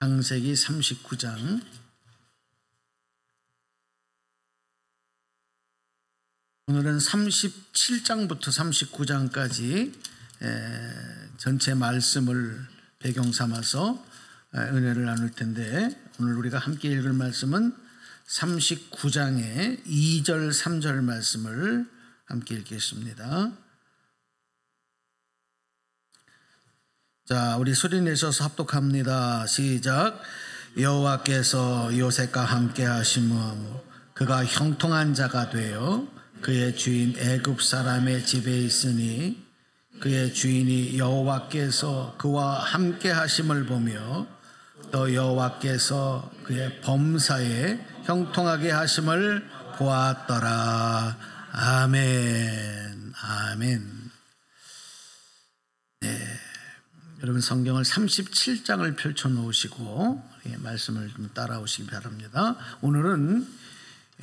창세기 39장 오늘은 37장부터 39장까지 전체 말씀을 배경 삼아서 은혜를 나눌 텐데 오늘 우리가 함께 읽을 말씀은 39장의 2절 3절 말씀을 함께 읽겠습니다. 자, 우리 수리내셔서 합독합니다. 시작. 여호와께서 요셉과 함께 하심으 그가 형통한 자가 되어 그의 주인 애굽 사람의 집에 있으니 그의 주인이 여호와께서 그와 함께 하심을 보며 또 여호와께서 그의 범사에 형통하게 하심을 보았더라. 아멘. 아멘. 네. 여러분 성경을 37장을 펼쳐 놓으시고 예, 말씀을 좀 따라오시기 바랍니다. 오늘은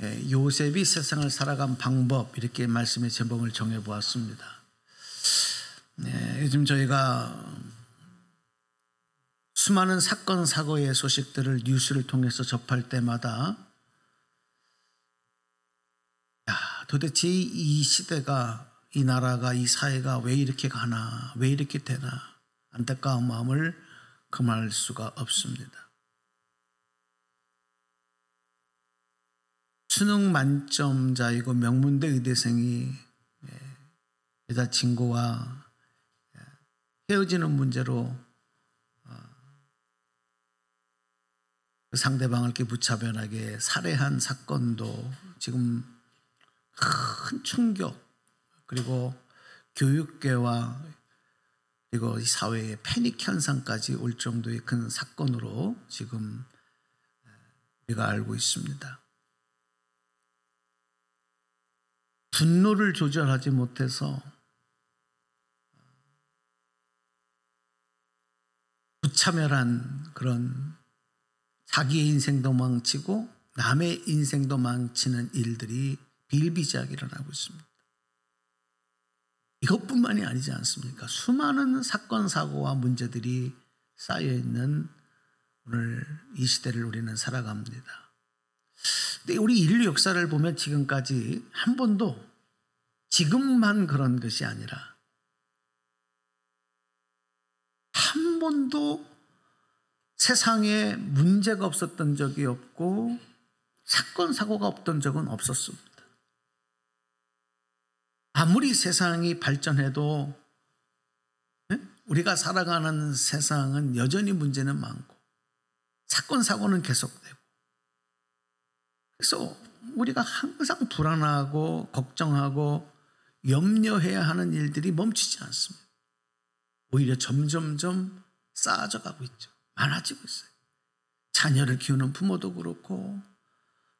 예, 요셉이 세상을 살아간 방법 이렇게 말씀의 제목을 정해 보았습니다. 네, 예, 요즘 저희가 수많은 사건 사고의 소식들을 뉴스를 통해서 접할 때마다 야, 도대체 이 시대가 이 나라가 이 사회가 왜 이렇게 가나 왜 이렇게 되나 안타까운 마음을 금할 수가 없습니다. 수능 만점자이고 명문대 의대생이 예, 여자친구와 예, 헤어지는 문제로 어, 그 상대방을 이렇게 무차별하게 살해한 사건도 지금 큰 충격 그리고 교육계와 그리고 사회의 패닉 현상까지 올 정도의 큰 사건으로 지금 우리가 알고 있습니다. 분노를 조절하지 못해서 무차별한 그런 자기의 인생도 망치고 남의 인생도 망치는 일들이 빌비지하게 일어나고 있습니다. 이것뿐만이 아니지 않습니까? 수많은 사건, 사고와 문제들이 쌓여있는 오늘 이 시대를 우리는 살아갑니다. 근데 우리 인류 역사를 보면 지금까지 한 번도 지금만 그런 것이 아니라 한 번도 세상에 문제가 없었던 적이 없고 사건, 사고가 없던 적은 없었습니다. 아무리 세상이 발전해도 우리가 살아가는 세상은 여전히 문제는 많고 사건 사고는 계속되고 그래서 우리가 항상 불안하고 걱정하고 염려해야 하는 일들이 멈추지 않습니다. 오히려 점점점 쌓아져가고 있죠. 많아지고 있어요. 자녀를 키우는 부모도 그렇고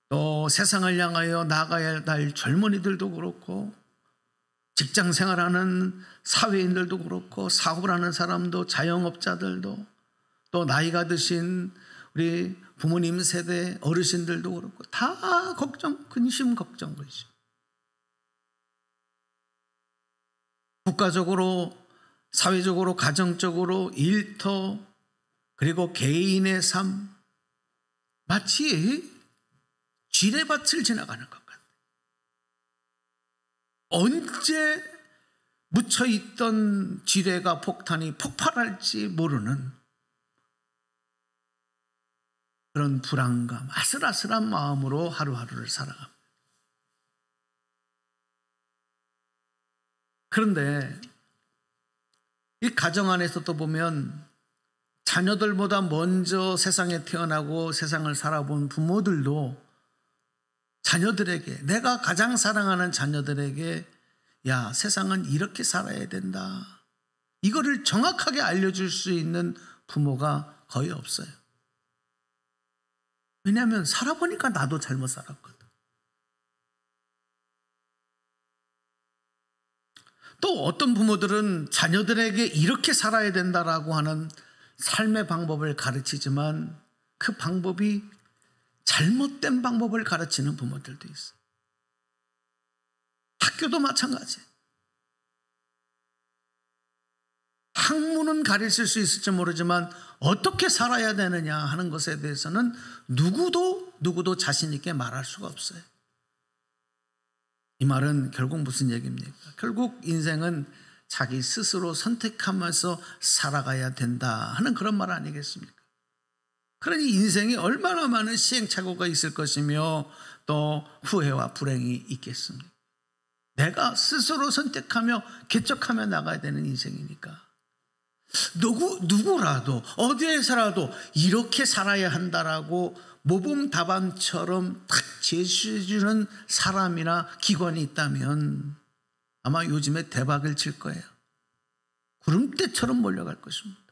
또 세상을 향하여 나가야 할 젊은이들도 그렇고 직장 생활하는 사회인들도 그렇고 사업을 하는 사람도 자영업자들도 또 나이가 드신 우리 부모님 세대 어르신들도 그렇고 다 걱정 근심 걱정 근심 국가적으로 사회적으로 가정적으로 일터 그리고 개인의 삶 마치 지뢰밭을 지나가는 것 언제 묻혀 있던 지뢰가 폭탄이 폭발할지 모르는 그런 불안감, 아슬아슬한 마음으로 하루하루를 살아갑니다. 그런데 이 가정 안에서도 보면 자녀들보다 먼저 세상에 태어나고 세상을 살아본 부모들도 자녀들에게 내가 가장 사랑하는 자녀들에게 야 세상은 이렇게 살아야 된다. 이거를 정확하게 알려줄 수 있는 부모가 거의 없어요. 왜냐하면 살아보니까 나도 잘못 살았거든. 또 어떤 부모들은 자녀들에게 이렇게 살아야 된다라고 하는 삶의 방법을 가르치지만 그 방법이 잘못된 방법을 가르치는 부모들도 있어. 요 학교도 마찬가지. 예요 학문은 가르칠 수 있을지 모르지만 어떻게 살아야 되느냐 하는 것에 대해서는 누구도 누구도 자신 있게 말할 수가 없어요. 이 말은 결국 무슨 얘기입니까? 결국 인생은 자기 스스로 선택하면서 살아가야 된다 하는 그런 말 아니겠습니까? 그러니 인생이 얼마나 많은 시행착오가 있을 것이며 또 후회와 불행이 있겠습니까? 내가 스스로 선택하며 개척하며 나가야 되는 인생이니까. 누구, 누구라도, 어디에서라도 이렇게 살아야 한다라고 모범 답안처럼 탁 제시해주는 사람이나 기관이 있다면 아마 요즘에 대박을 칠 거예요. 구름대처럼 몰려갈 것입니다.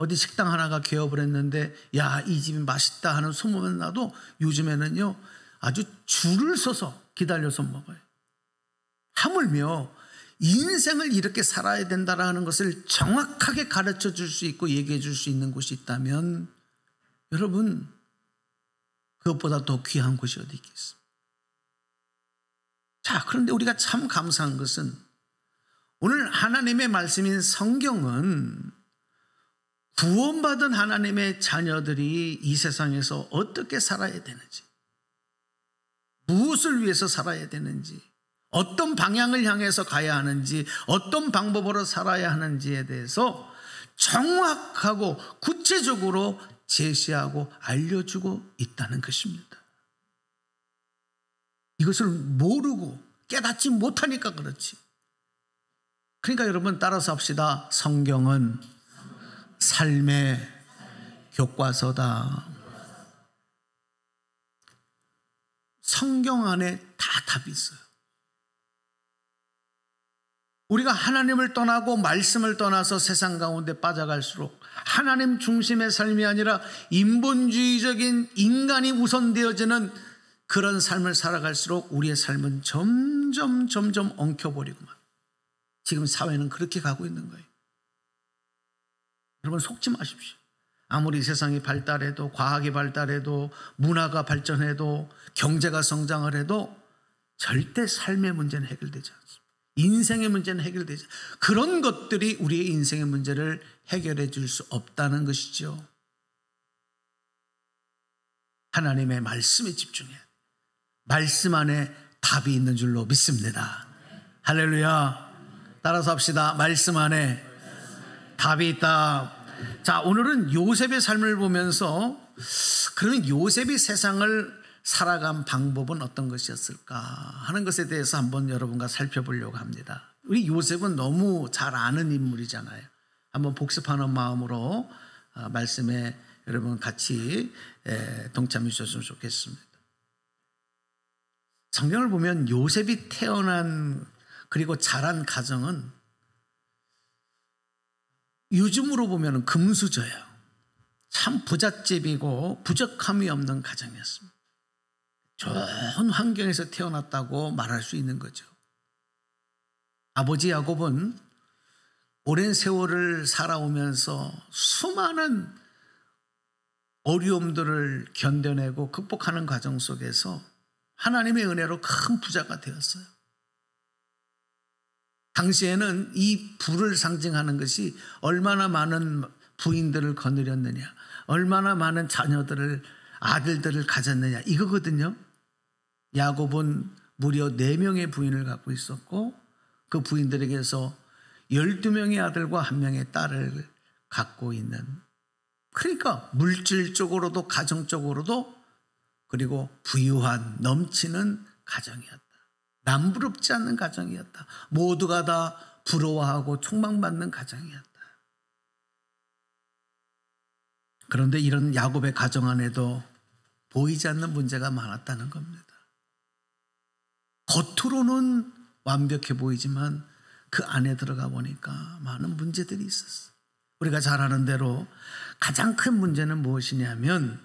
어디 식당 하나가 개업을 했는데 야 이 집이 맛있다 하는 소문만 나도 요즘에는요 아주 줄을 서서 기다려서 먹어요. 하물며 인생을 이렇게 살아야 된다라는 것을 정확하게 가르쳐 줄 수 있고 얘기해 줄 수 있는 곳이 있다면 여러분 그것보다 더 귀한 곳이 어디 있겠습니까? 자, 그런데 우리가 참 감사한 것은 오늘 하나님의 말씀인 성경은 구원받은 하나님의 자녀들이 이 세상에서 어떻게 살아야 되는지, 무엇을 위해서 살아야 되는지, 어떤 방향을 향해서 가야 하는지, 어떤 방법으로 살아야 하는지에 대해서 정확하고 구체적으로 제시하고 알려주고 있다는 것입니다. 이것을 모르고 깨닫지 못하니까 그렇지. 그러니까 여러분 따라서 합시다. 성경은 삶의 교과서다. 성경 안에 다 답이 있어요. 우리가 하나님을 떠나고 말씀을 떠나서 세상 가운데 빠져갈수록 하나님 중심의 삶이 아니라 인본주의적인 인간이 우선되어지는 그런 삶을 살아갈수록 우리의 삶은 점점 점점 엉켜버리고만 지금 사회는 그렇게 가고 있는 거예요. 여러분 속지 마십시오. 아무리 세상이 발달해도 과학이 발달해도 문화가 발전해도 경제가 성장을 해도 절대 삶의 문제는 해결되지 않습니다. 인생의 문제는 해결되지 않습니다. 그런 것들이 우리의 인생의 문제를 해결해 줄 수 없다는 것이죠. 하나님의 말씀에 집중해 말씀 안에 답이 있는 줄로 믿습니다. 할렐루야. 따라서 합시다. 말씀 안에 답이 있다. 자, 오늘은 요셉의 삶을 보면서 그러면 요셉이 세상을 살아간 방법은 어떤 것이었을까 하는 것에 대해서 한번 여러분과 살펴보려고 합니다. 우리 요셉은 너무 잘 아는 인물이잖아요. 한번 복습하는 마음으로 어, 말씀에 여러분 같이 동참해 주셨으면 좋겠습니다. 성경을 보면 요셉이 태어난 그리고 자란 가정은 요즘으로 보면 금수저예요. 참 부잣집이고 부족함이 없는 가정이었습니다. 좋은 환경에서 태어났다고 말할 수 있는 거죠. 아버지 야곱은 오랜 세월을 살아오면서 수많은 어려움들을 견뎌내고 극복하는 과정 속에서 하나님의 은혜로 큰 부자가 되었어요. 당시에는 이 불을 상징하는 것이 얼마나 많은 부인들을 거느렸느냐, 얼마나 많은 자녀들을 아들들을 가졌느냐 이거거든요. 야곱은 무려 4명의 부인을 갖고 있었고 그 부인들에게서 12명의 아들과 1명의 딸을 갖고 있는 그러니까 물질적으로도 가정적으로도 그리고 부유한 넘치는 가정이었다. 남부럽지 않은 가정이었다. 모두가 다 부러워하고 총망받는 가정이었다. 그런데 이런 야곱의 가정 안에도 보이지 않는 문제가 많았다는 겁니다. 겉으로는 완벽해 보이지만 그 안에 들어가 보니까 많은 문제들이 있었어. 우리가 잘 아는 대로 가장 큰 문제는 무엇이냐면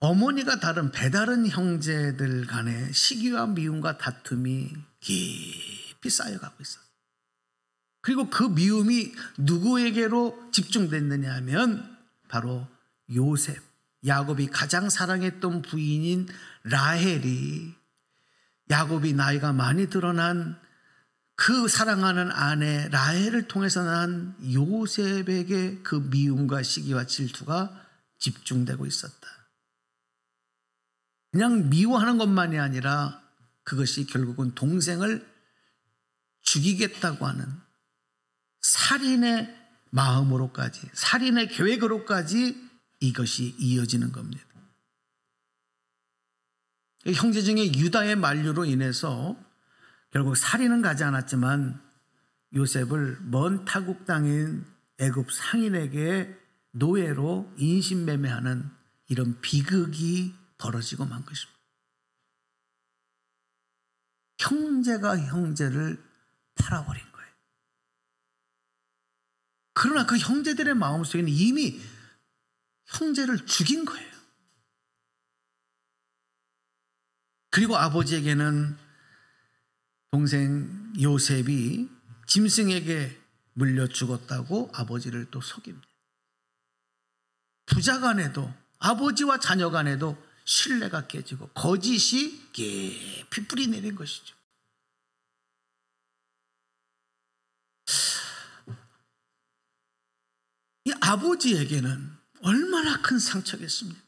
어머니가 다른 배다른 형제들 간의 시기와 미움과 다툼이 깊이 쌓여가고 있었어요. 그리고 그 미움이 누구에게로 집중됐느냐 하면 바로 요셉, 야곱이 가장 사랑했던 부인인 라헬이 야곱이 나이가 많이 드러난 그 사랑하는 아내 라헬을 통해서 난 요셉에게 그 미움과 시기와 질투가 집중되고 있었다. 그냥 미워하는 것만이 아니라 그것이 결국은 동생을 죽이겠다고 하는 살인의 마음으로까지, 살인의 계획으로까지 이것이 이어지는 겁니다. 형제 중에 유다의 만류로 인해서 결국 살인은 가지 않았지만 요셉을 먼 타국 땅인 애굽 상인에게 노예로 인신매매하는 이런 비극이 벌어지고 만 것입니다. 형제가 형제를 팔아버린 거예요. 그러나 그 형제들의 마음속에는 이미 형제를 죽인 거예요. 그리고 아버지에게는 동생 요셉이 짐승에게 물려 죽었다고 아버지를 또 속입니다. 부자 간에도 아버지와 자녀 간에도 신뢰가 깨지고 거짓이 깊이 뿌리 내린 것이죠. 이 아버지에게는 얼마나 큰 상처겠습니까?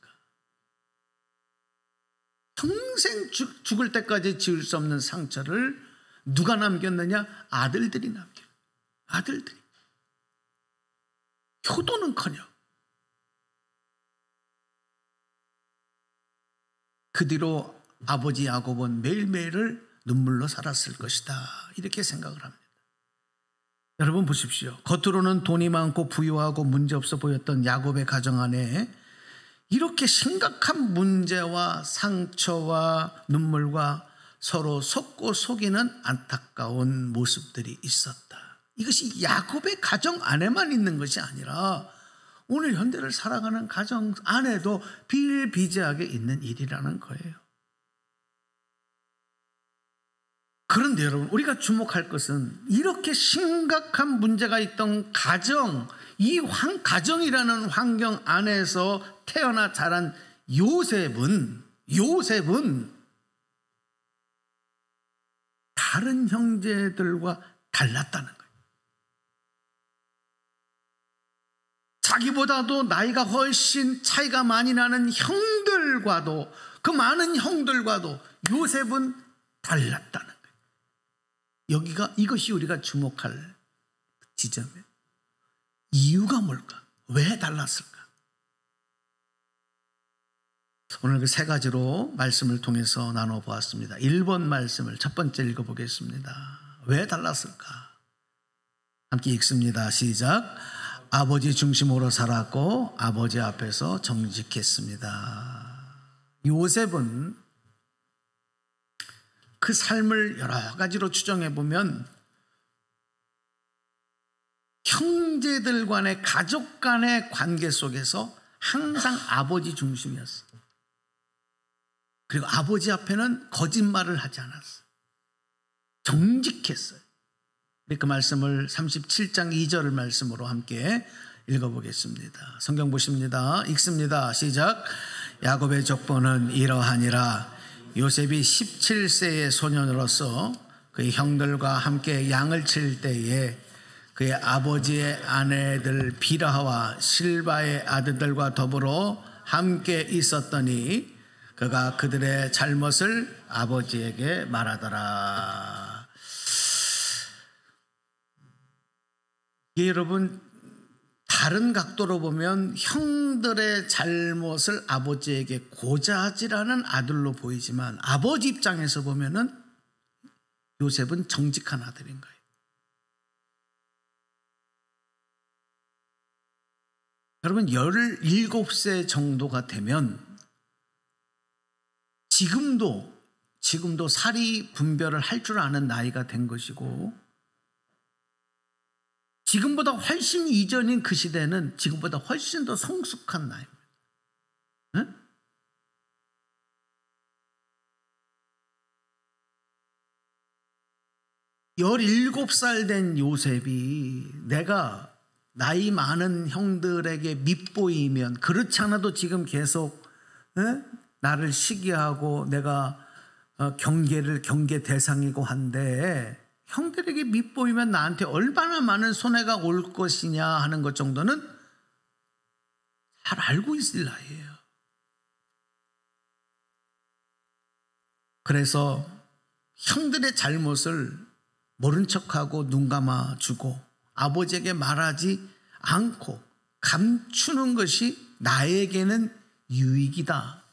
평생 죽, 죽을 때까지 지울 수 없는 상처를 누가 남겼느냐? 아들들이 남겨 아들들이. 효도는 커녕 그 뒤로 아버지 야곱은 매일매일을 눈물로 살았을 것이다. 이렇게 생각을 합니다. 여러분 보십시오. 겉으로는 돈이 많고 부유하고 문제없어 보였던 야곱의 가정 안에 이렇게 심각한 문제와 상처와 눈물과 서로 속고 속이는 안타까운 모습들이 있었다. 이것이 야곱의 가정 안에만 있는 것이 아니라 오늘 현대를 살아가는 가정 안에도 비일비재하게 있는 일이라는 거예요. 그런데 여러분, 우리가 주목할 것은 이렇게 심각한 문제가 있던 가정, 이 환, 가정이라는 환경 안에서 태어나 자란 요셉은, 요셉은 다른 형제들과 달랐다는 거 자기보다도 나이가 훨씬 차이가 많이 나는 형들과도 그 많은 형들과도 요셉은 달랐다는 거예요. 여기가 이것이 우리가 주목할 지점이에요. 이유가 뭘까? 왜 달랐을까? 오늘 그 세 가지로 말씀을 통해서 나눠보았습니다. 1번 말씀을 첫 번째 읽어보겠습니다. 왜 달랐을까? 함께 읽습니다. 시작. 아버지 중심으로 살았고 아버지 앞에서 정직했습니다. 요셉은 그 삶을 여러 가지로 추정해 보면 형제들 간의 가족 간의 관계 속에서 항상 아버지 중심이었어. 그리고 아버지 앞에는 거짓말을 하지 않았어. 정직했어요. 그 말씀을 37장 2절을 말씀으로 함께 읽어보겠습니다. 성경 보십니다. 읽습니다. 시작. 야곱의 족보는 이러하니라. 요셉이 17세의 소년으로서 그의 형들과 함께 양을 칠 때에 그의 아버지의 아내들 비라와 실바의 아들들과 더불어 함께 있었더니 그가 그들의 잘못을 아버지에게 말하더라. 이게 여러분 다른 각도로 보면 형들의 잘못을 아버지에게 고자질하는 아들로 보이지만 아버지 입장에서 보면은 요셉은 정직한 아들인 거예요. 여러분 17세 정도가 되면 지금도 지금도 살이 분별을 할 줄 아는 나이가 된 것이고 지금보다 훨씬 이전인 그 시대는 지금보다 훨씬 더 성숙한 나이입니다. 응? 열일살된 요셉이 내가 나이 많은 형들에게 밉보이면 그렇지 않아도 지금 계속 응? 나를 시기하고 내가 어, 경계를 경계 대상이고 한데 형들에게 밉보이면 나한테 얼마나 많은 손해가 올 것이냐 하는 것 정도는 잘 알고 있을 나이에요. 그래서 형들의 잘못을 모른 척하고 눈 감아 주고 아버지에게 말하지 않고 감추는 것이 나에게는 유익이다.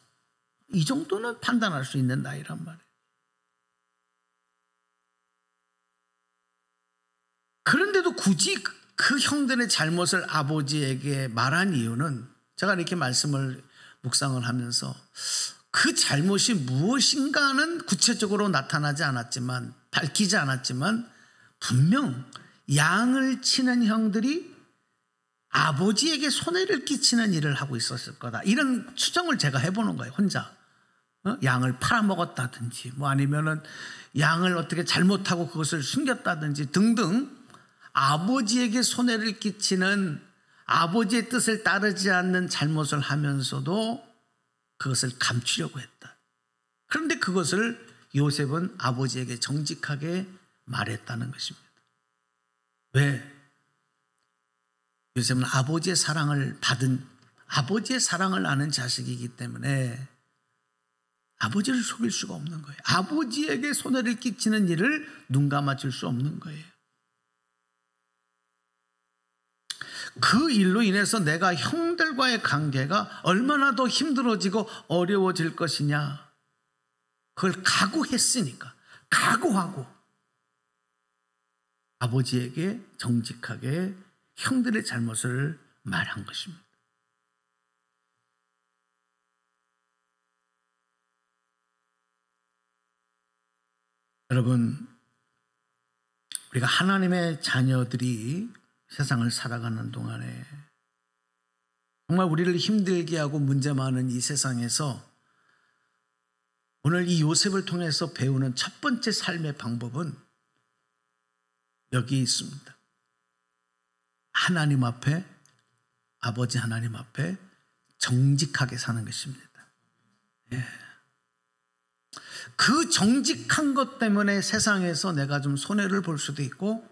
이 정도는 판단할 수 있는 나이란 말이에요. 그런데도 굳이 그 형들의 잘못을 아버지에게 말한 이유는 제가 이렇게 말씀을 묵상을 하면서 그 잘못이 무엇인가는 구체적으로 나타나지 않았지만 밝히지 않았지만 분명 양을 치는 형들이 아버지에게 손해를 끼치는 일을 하고 있었을 거다. 이런 추정을 제가 해보는 거예요, 혼자. 어? 양을 팔아먹었다든지, 뭐 아니면은 양을 어떻게 잘못하고 그것을 숨겼다든지 등등 아버지에게 손해를 끼치는 아버지의 뜻을 따르지 않는 잘못을 하면서도 그것을 감추려고 했다. 그런데 그것을 요셉은 아버지에게 정직하게 말했다는 것입니다. 왜? 요셉은 아버지의 사랑을 받은, 아버지의 사랑을 아는 자식이기 때문에 아버지를 속일 수가 없는 거예요. 아버지에게 손해를 끼치는 일을 눈 감아줄 수 없는 거예요. 그 일로 인해서 내가 형들과의 관계가 얼마나 더 힘들어지고 어려워질 것이냐. 그걸 각오했으니까. 각오하고 아버지에게 정직하게 형들의 잘못을 말한 것입니다. 여러분, 우리가 하나님의 자녀들이 세상을 살아가는 동안에 정말 우리를 힘들게 하고 문제 많은 이 세상에서 오늘 이 요셉을 통해서 배우는 첫 번째 삶의 방법은 여기에 있습니다. 하나님 앞에, 아버지 하나님 앞에 정직하게 사는 것입니다. 예. 그 정직한 것 때문에 세상에서 내가 좀 손해를 볼 수도 있고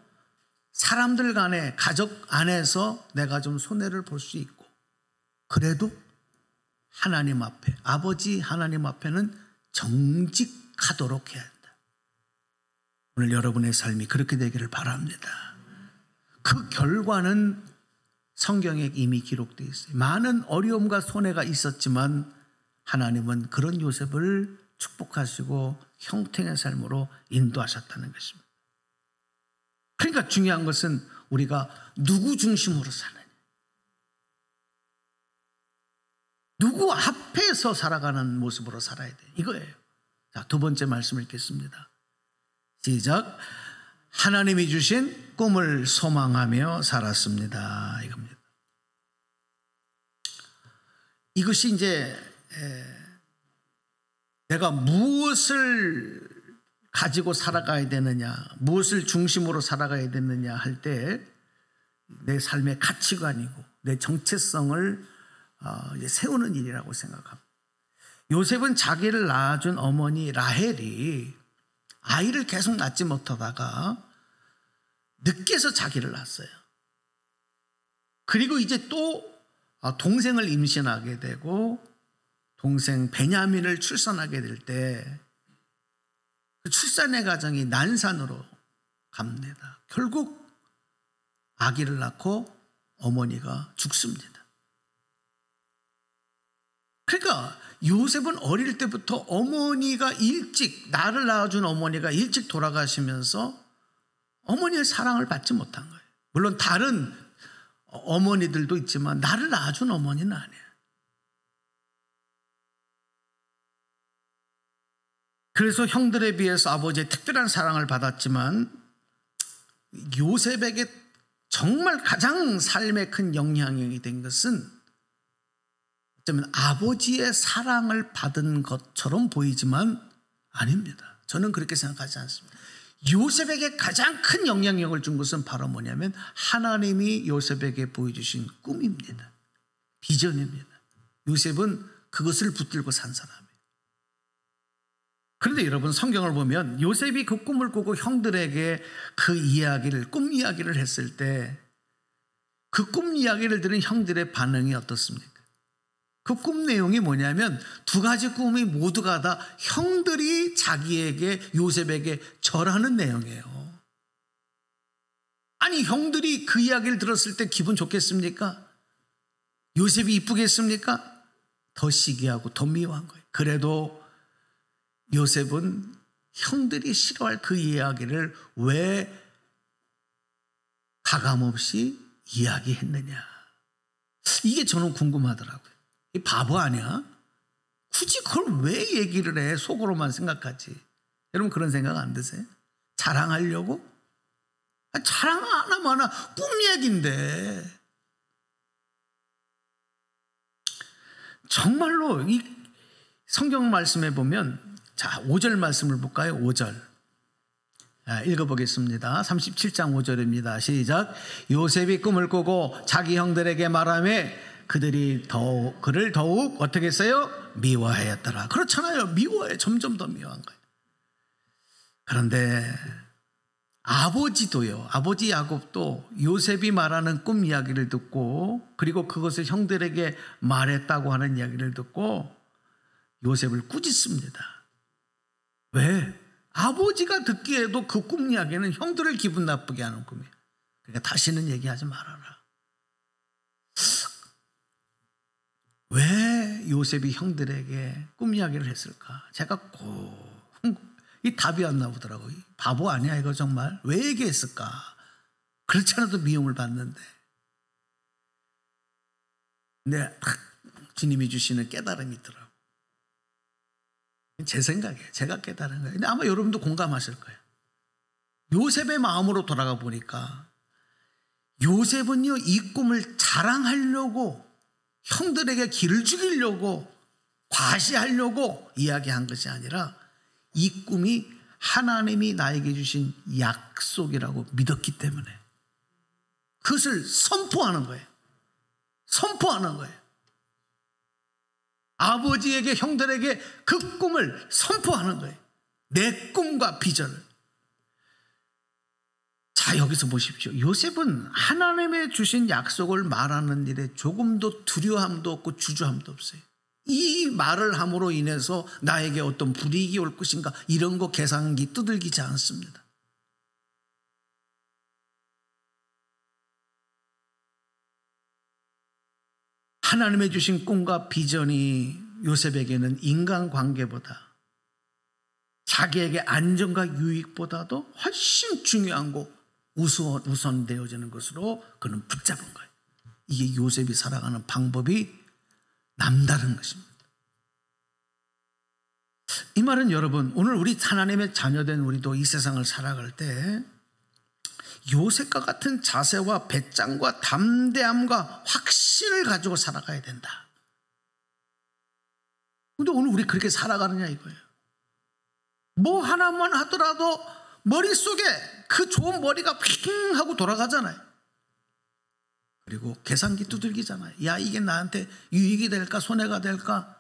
사람들 간에, 가족 안에서 내가 좀 손해를 볼 수 있고, 그래도 하나님 앞에, 아버지 하나님 앞에는 정직하도록 해야 한다. 오늘 여러분의 삶이 그렇게 되기를 바랍니다. 그 결과는 성경에 이미 기록되어 있어요. 많은 어려움과 손해가 있었지만 하나님은 그런 요셉을 축복하시고 형통의 삶으로 인도하셨다는 것입니다. 그러니까 중요한 것은 우리가 누구 중심으로 사느냐. 누구 앞에서 살아가는 모습으로 살아야 돼. 이거예요. 자, 두 번째 말씀 읽겠습니다. 시작. 하나님이 주신 꿈을 소망하며 살았습니다. 이겁니다. 이것이 이제 에, 내가 무엇을 가지고 살아가야 되느냐, 무엇을 중심으로 살아가야 되느냐 할 때 내 삶의 가치관이고 내 정체성을 어, 세우는 일이라고 생각합니다. 요셉은 자기를 낳아준 어머니 라헬이 아이를 계속 낳지 못하다가 늦게서 자기를 낳았어요. 그리고 이제 또 어, 동생을 임신하게 되고 동생 베냐민을 출산하게 될때 그 출산의 과정이 난산으로 갑니다. 결국 아기를 낳고 어머니가 죽습니다. 그러니까 요셉은 어릴 때부터 어머니가 일찍 나를 낳아준 어머니가 일찍 돌아가시면서 어머니의 사랑을 받지 못한 거예요. 물론 다른 어머니들도 있지만 나를 낳아준 어머니는 아니에요. 그래서 형들에 비해서 아버지의 특별한 사랑을 받았지만 요셉에게 정말 가장 삶에 큰 영향이 된 것은 어쩌면 아버지의 사랑을 받은 것처럼 보이지만 아닙니다. 저는 그렇게 생각하지 않습니다. 요셉에게 가장 큰 영향력을 준 것은 바로 뭐냐면 하나님이 요셉에게 보여주신 꿈입니다. 비전입니다. 요셉은 그것을 붙들고 산 사람. 그런데 여러분 성경을 보면 요셉이 그 꿈을 꾸고 형들에게 그 이야기를 꿈 이야기를 했을 때 그 꿈 이야기를 들은 형들의 반응이 어떻습니까? 그 꿈 내용이 뭐냐면 두 가지 꿈이 모두가 다 형들이 자기에게 요셉에게 절하는 내용이에요. 아니 형들이 그 이야기를 들었을 때 기분 좋겠습니까? 요셉이 이쁘겠습니까? 더 시기하고 더 미워한 거예요. 그래도 요셉은 형들이 싫어할 그 이야기를 왜 가감없이 이야기했느냐. 이게 저는 궁금하더라고요. 이 바보 아니야? 굳이 그걸 왜 얘기를 해? 속으로만 생각하지. 여러분 그런 생각 안 드세요? 자랑하려고? 아, 자랑 안 하면 꿈 얘긴데. 정말로 이 성경 말씀에 보면 자, 5절 말씀을 볼까요? 5절. 읽어보겠습니다. 37장 5절입니다. 시작. 요셉이 꿈을 꾸고 자기 형들에게 말하며 그들이 더 그를 더욱 어떻게 써요 미워하였더라. 그렇잖아요. 미워해. 점점 더 미워한 거예요. 그런데 아버지도요. 아버지 야곱도 요셉이 말하는 꿈 이야기를 듣고 그리고 그것을 형들에게 말했다고 하는 이야기를 듣고 요셉을 꾸짖습니다. 왜? 아버지가 듣기에도 그 꿈 이야기는 형들을 기분 나쁘게 하는 꿈이에요. 그러니까 다시는 얘기하지 말아라. 왜 요셉이 형들에게 꿈 이야기를 했을까? 제가 꼭 이 답이 안 나오더라고요. 바보 아니야 이거 정말 왜 얘기했을까? 그렇지 않아도 미움을 받는데. 근데 주님이 주시는 깨달음이 있더라고요. 제 생각이에요. 제가 깨달은 거예요. 근데 아마 여러분도 공감하실 거예요. 요셉의 마음으로 돌아가 보니까 요셉은요, 이 꿈을 자랑하려고 형들에게 길을 죽이려고 과시하려고 이야기한 것이 아니라 이 꿈이 하나님이 나에게 주신 약속이라고 믿었기 때문에 그것을 선포하는 거예요. 선포하는 거예요. 아버지에게 형들에게 그 꿈을 선포하는 거예요. 내 꿈과 비전을. 자, 여기서 보십시오. 요셉은 하나님의 주신 약속을 말하는 일에 조금도 두려함도 없고 주저함도 없어요. 이 말을 함으로 인해서 나에게 어떤 불이익이 올 것인가 이런 거 계산기 두들기지 않습니다. 하나님의 주신 꿈과 비전이 요셉에게는 인간관계보다 자기에게 안정과 유익보다도 훨씬 중요한 거 우선, 우선되어지는 것으로 그는 붙잡은 거예요. 이게 요셉이 살아가는 방법이 남다른 것입니다. 이 말은 여러분, 오늘 우리 하나님의 자녀된 우리도 이 세상을 살아갈 때 요셉과 같은 자세와 배짱과 담대함과 확신을 가지고 살아가야 된다. 근데 오늘 우리 그렇게 살아가느냐 이거예요. 뭐 하나만 하더라도 머릿속에 그 좋은 머리가 핑 하고 돌아가잖아요. 그리고 계산기 두들기잖아요. 야, 이게 나한테 유익이 될까, 손해가 될까?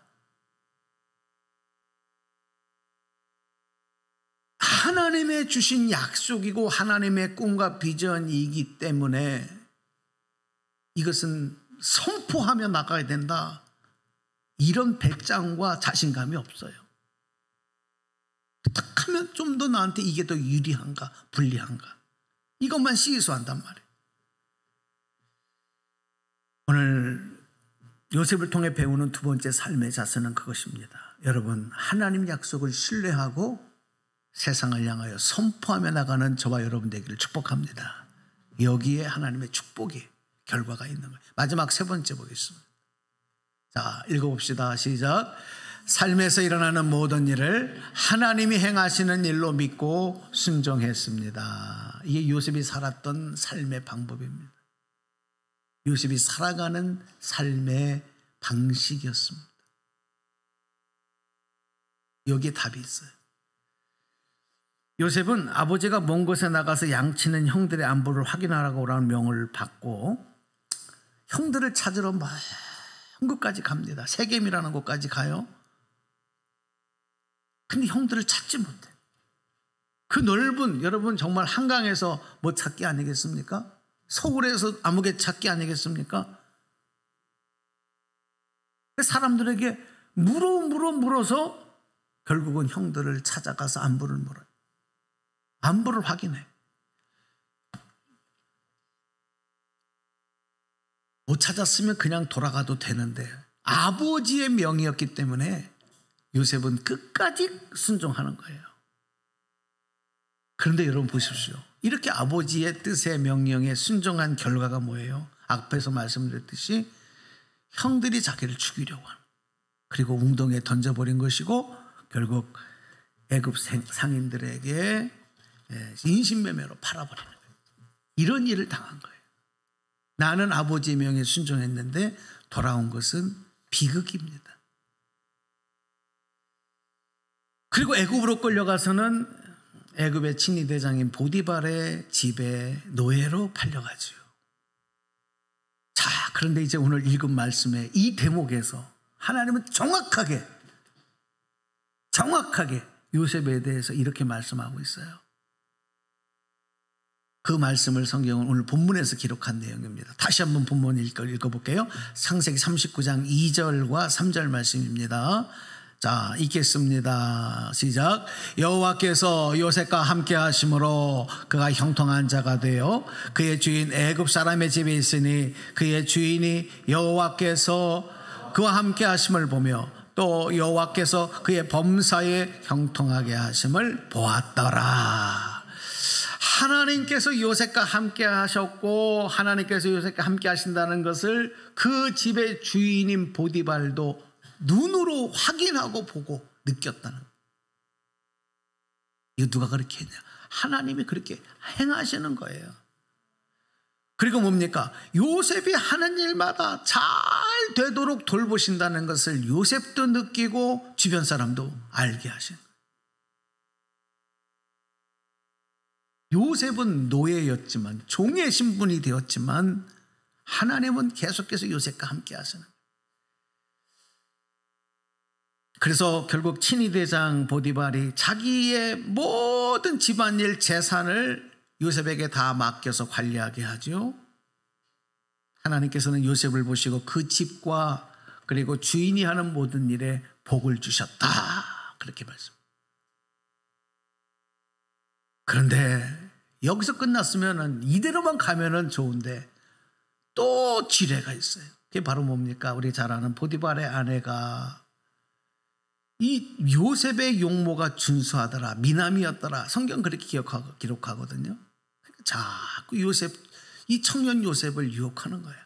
하나님의 주신 약속이고 하나님의 꿈과 비전이기 때문에 이것은 선포하며 나가야 된다. 이런 백장과 자신감이 없어요. 딱 하면 좀 더 나한테 이게 더 유리한가, 불리한가. 이것만 시기소한단 말이에요. 오늘 요셉을 통해 배우는 두 번째 삶의 자세는 그것입니다. 여러분, 하나님 약속을 신뢰하고 세상을 향하여 선포하며 나가는 저와 여러분 되기를 축복합니다. 여기에 하나님의 축복이 결과가 있는 거예요. 마지막 세 번째 보겠습니다. 자, 읽어봅시다. 시작. 삶에서 일어나는 모든 일을 하나님이 행하시는 일로 믿고 순종했습니다. 이게 요셉이 살았던 삶의 방법입니다. 요셉이 살아가는 삶의 방식이었습니다. 여기 답이 있어요. 요셉은 아버지가 먼 곳에 나가서 양치는 형들의 안부를 확인하라고 라는 명을 받고 형들을 찾으러 먼 곳까지 갑니다. 세겜이라는 곳까지 가요. 근데 형들을 찾지 못해. 그 넓은 여러분 정말 한강에서 못 뭐 찾기 아니겠습니까? 서울에서 아무개 찾기 아니겠습니까? 사람들에게 물어 물어 물어서 결국은 형들을 찾아가서 안부를 물어요. 안부를 확인해. 못 찾았으면 그냥 돌아가도 되는데 아버지의 명이었기 때문에 요셉은 끝까지 순종하는 거예요. 그런데 여러분 보십시오. 이렇게 아버지의 뜻의 명령에 순종한 결과가 뭐예요? 앞에서 말씀드렸듯이 형들이 자기를 죽이려고 하는 그리고 웅덩이에 던져버린 것이고 결국 애굽 상인들에게 예, 인신매매로 팔아버리는 거예요. 이런 일을 당한 거예요. 나는 아버지의 명에 순종했는데 돌아온 것은 비극입니다. 그리고 애굽으로 끌려가서는 애굽의 친위 대장인 보디발의 집에 노예로 팔려가지 자, 그런데 이제 오늘 읽은 말씀에 이 대목에서 하나님은 정확하게 정확하게 요셉에 대해서 이렇게 말씀하고 있어요. 그 말씀을 성경은 오늘 본문에서 기록한 내용입니다. 다시 한번 본문 읽어, 읽어볼게요. 창세기 39장 2절과 3절 말씀입니다. 자, 읽겠습니다. 시작. 여호와께서 요셉과 함께 하심으로 그가 형통한 자가 되어 그의 주인 애굽 사람의 집에 있으니 그의 주인이 여호와께서 그와 함께 하심을 보며 또 여호와께서 그의 범사에 형통하게 하심을 보았더라. 하나님께서 요셉과 함께 하셨고 하나님께서 요셉과 함께 하신다는 것을 그 집의 주인인 보디발도 눈으로 확인하고 보고 느꼈다는 이거 누가 그렇게 했냐 하나님이 그렇게 행하시는 거예요 그리고 뭡니까 요셉이 하는 일마다 잘 되도록 돌보신다는 것을 요셉도 느끼고 주변 사람도 알게 하신 요셉은 노예였지만 종의 신분이 되었지만 하나님은 계속해서 요셉과 함께 하시는 그래서 결국 친위대장 보디발이 자기의 모든 집안일 재산을 요셉에게 다 맡겨서 관리하게 하죠. 하나님께서는 요셉을 보시고 그 집과 그리고 주인이 하는 모든 일에 복을 주셨다. 그렇게 말씀. 그런데 여기서 끝났으면 이대로만 가면은 좋은데 또 지뢰가 있어요. 그게 바로 뭡니까? 우리 잘 아는 보디발의 아내가 이 요셉의 용모가 준수하더라, 미남이었더라. 성경 그렇게 기억하고, 기록하거든요. 그러니까 자꾸 요셉, 이 청년 요셉을 유혹하는 거예요.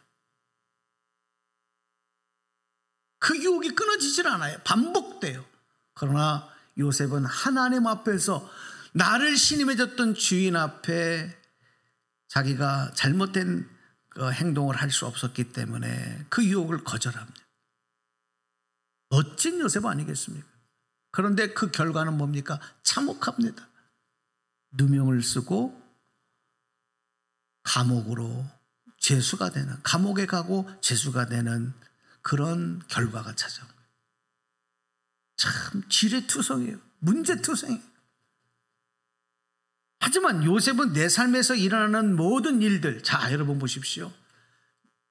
그 유혹이 끊어지질 않아요. 반복돼요. 그러나 요셉은 하나님 앞에서 나를 신임해줬던 주인 앞에 자기가 잘못된 그 행동을 할 수 없었기 때문에 그 유혹을 거절합니다. 멋진 요셉 아니겠습니까? 그런데 그 결과는 뭡니까? 참혹합니다. 누명을 쓰고 감옥으로 죄수가 되는, 감옥에 가고 죄수가 되는 그런 결과가 찾아옵니다. 참 지뢰투성이에요. 문제투성이에요. 하지만 요셉은 내 삶에서 일어나는 모든 일들, 자, 여러분 보십시오.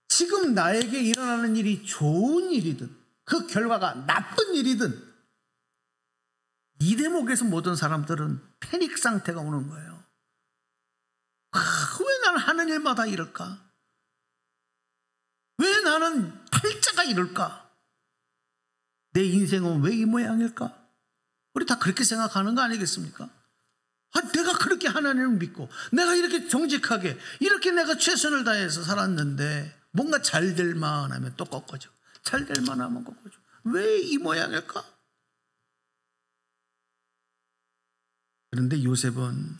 지금 나에게 일어나는 일이 좋은 일이든, 그 결과가 나쁜 일이든, 이 대목에서 모든 사람들은 패닉 상태가 오는 거예요. 아, 왜 나는 하는 일마다 이럴까? 왜 나는 팔자가 이럴까? 내 인생은 왜 이 모양일까? 우리 다 그렇게 생각하는 거 아니겠습니까? 아, 내가 그렇게 하나님을 믿고 내가 이렇게 정직하게 이렇게 내가 최선을 다해서 살았는데 뭔가 잘 될 만하면 또 꺾어져. 잘될 만하면 꺾어져. 왜 이 모양일까? 그런데 요셉은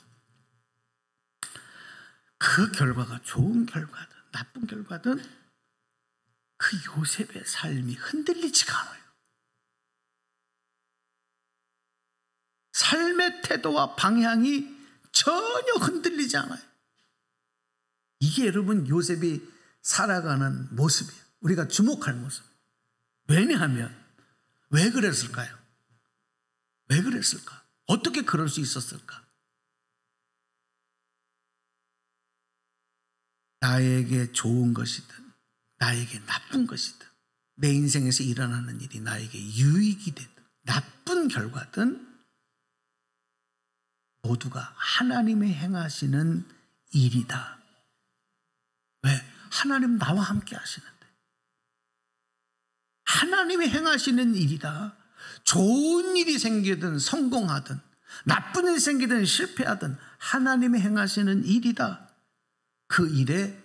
그 결과가 좋은 결과든 나쁜 결과든 그 요셉의 삶이 흔들리지가 않아요. 삶의 태도와 방향이 전혀 흔들리지 않아요. 이게 여러분 요셉이 살아가는 모습이에요. 우리가 주목할 모습. 왜냐하면 왜 그랬을까요? 왜 그랬을까? 어떻게 그럴 수 있었을까? 나에게 좋은 것이든 나에게 나쁜 것이든 내 인생에서 일어나는 일이 나에게 유익이 되든 나쁜 결과든 모두가 하나님의 행하시는 일이다. 왜? 하나님 나와 함께 하시는데. 하나님의 행하시는 일이다. 좋은 일이 생기든 성공하든 나쁜 일이 생기든 실패하든 하나님의 행하시는 일이다. 그 일에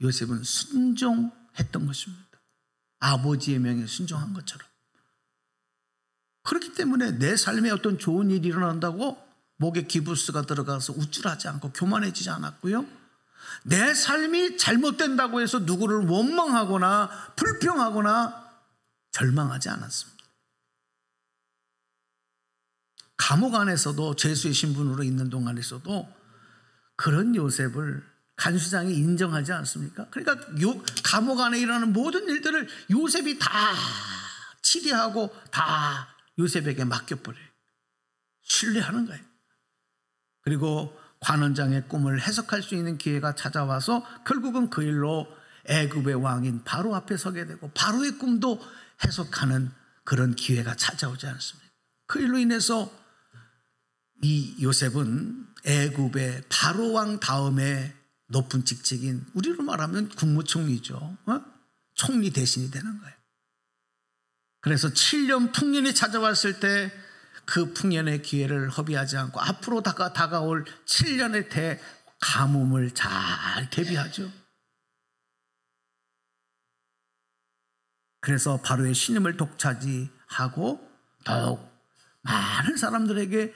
요셉은 순종했던 것입니다. 아버지의 명에 순종한 것처럼. 그렇기 때문에 내 삶에 어떤 좋은 일이 일어난다고 목에 기부스가 들어가서 우쭐하지 않고 교만해지지 않았고요. 내 삶이 잘못된다고 해서 누구를 원망하거나 불평하거나 절망하지 않았습니다. 감옥 안에서도 죄수의 신분으로 있는 동안에서도 그런 요셉을 간수장이 인정하지 않습니까? 그러니까 요, 감옥 안에 일어나는 모든 일들을 요셉이 다 치리하고 다 요셉에게 맡겨버려요. 신뢰하는 거예요. 그리고 관원장의 꿈을 해석할 수 있는 기회가 찾아와서 결국은 그 일로 애굽의 왕인 바로 앞에 서게 되고 바로의 꿈도 해석하는 그런 기회가 찾아오지 않습니까? 그 일로 인해서 이 요셉은 애굽의 바로 왕 다음에 높은 직책인 우리로 말하면 국무총리죠. 어? 총리 대신이 되는 거예요. 그래서 7년 풍년이 찾아왔을 때그 풍년의 기회를 허비하지 않고 앞으로 다가, 다가올 7년의 대 가뭄을 잘 대비하죠. 그래서 바로의 신임을 독차지하고 더욱 많은 사람들에게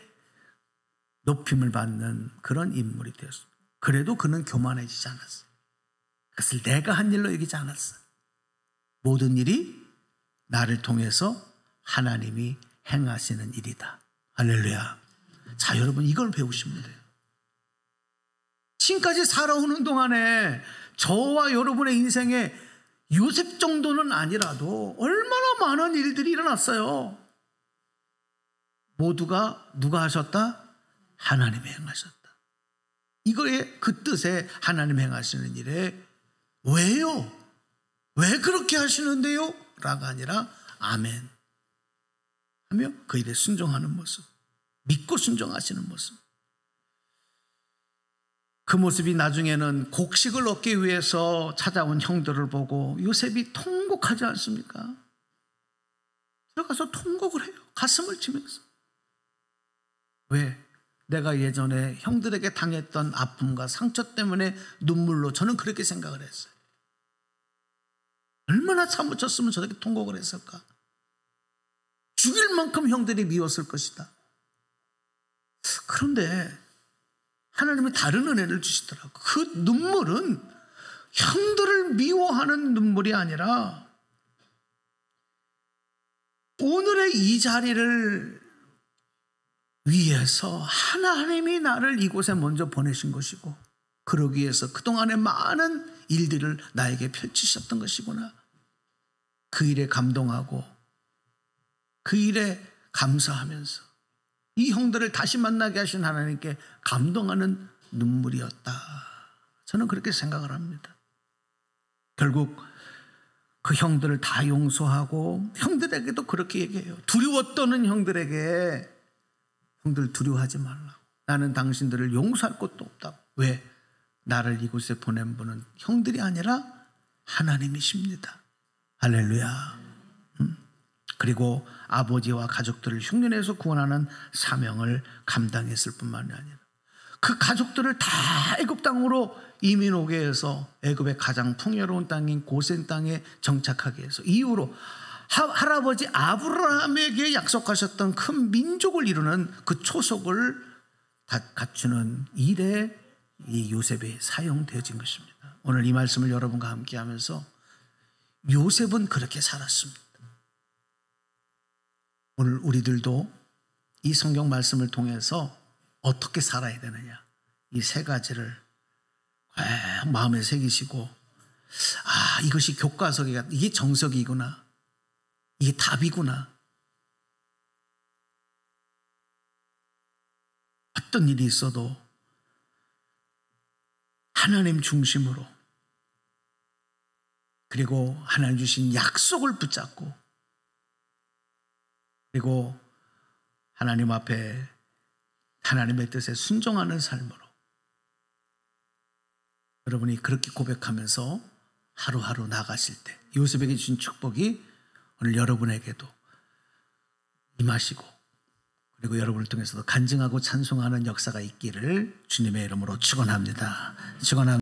높임을 받는 그런 인물이 되었습니다. 그래도 그는 교만해지지 않았어요. 그것을 내가 한 일로 얘기지 않았어요. 모든 일이 나를 통해서 하나님이 행하시는 일이다. 할렐루야. 자, 여러분 이걸 배우시면 돼요. 지금까지 살아오는 동안에 저와 여러분의 인생에 요셉 정도는 아니라도 얼마나 많은 일들이 일어났어요. 모두가 누가 하셨다? 하나님이 행하셨다. 이거의 그 뜻에 하나님 행하시는 일에 왜요? 왜 그렇게 하시는데요? 라가 아니라 아멘. 하며 그 일에 순종하는 모습, 믿고 순종하시는 모습. 그 모습이 나중에는 곡식을 얻기 위해서 찾아온 형들을 보고 요셉이 통곡하지 않습니까? 들어가서 통곡을 해요. 가슴을 치면서. 왜? 내가 예전에 형들에게 당했던 아픔과 상처 때문에 눈물로 저는 그렇게 생각을 했어요. 얼마나 참으셨으면 저렇게 통곡을 했을까? 죽일 만큼 형들이 미웠을 것이다. 그런데 하나님이 다른 은혜를 주시더라고. 그 눈물은 형들을 미워하는 눈물이 아니라 오늘의 이 자리를 위해서 하나님이 나를 이곳에 먼저 보내신 것이고 그러기 위해서 그동안의 많은 일들을 나에게 펼치셨던 것이구나. 그 일에 감동하고 그 일에 감사하면서 이 형들을 다시 만나게 하신 하나님께 감동하는 눈물이었다. 저는 그렇게 생각을 합니다. 결국 그 형들을 다 용서하고 형들에게도 그렇게 얘기해요. 두려웠던 형들에게 형들 두려워하지 말라고. 나는 당신들을 용서할 것도 없다고. 왜? 나를 이곳에 보낸 분은 형들이 아니라 하나님이십니다. 할렐루야. 그리고 아버지와 가족들을 흉년에서 구원하는 사명을 감당했을 뿐만 아니라 그 가족들을 다 애굽 땅으로 이민 오게 해서 애굽의 가장 풍요로운 땅인 고센 땅에 정착하게 해서 이후로 하, 할아버지 아브라함에게 약속하셨던 큰 민족을 이루는 그 초석을 갖추는 일에 이 요셉이 사용되어진 것입니다. 오늘 이 말씀을 여러분과 함께 하면서 요셉은 그렇게 살았습니다. 오늘 우리들도 이 성경 말씀을 통해서 어떻게 살아야 되느냐 이 세 가지를 마음에 새기시고 아 이것이 교과서기가 이게 정석이구나 이게 답이구나 어떤 일이 있어도 하나님 중심으로 그리고 하나님 주신 약속을 붙잡고 그리고 하나님 앞에 하나님의 뜻에 순종하는 삶으로 여러분이 그렇게 고백하면서 하루하루 나가실 때 요셉에게 주신 축복이 오늘 여러분에게도 임하시고 그리고 여러분을 통해서도 간증하고 찬송하는 역사가 있기를 주님의 이름으로 축원합니다. 축원합니다.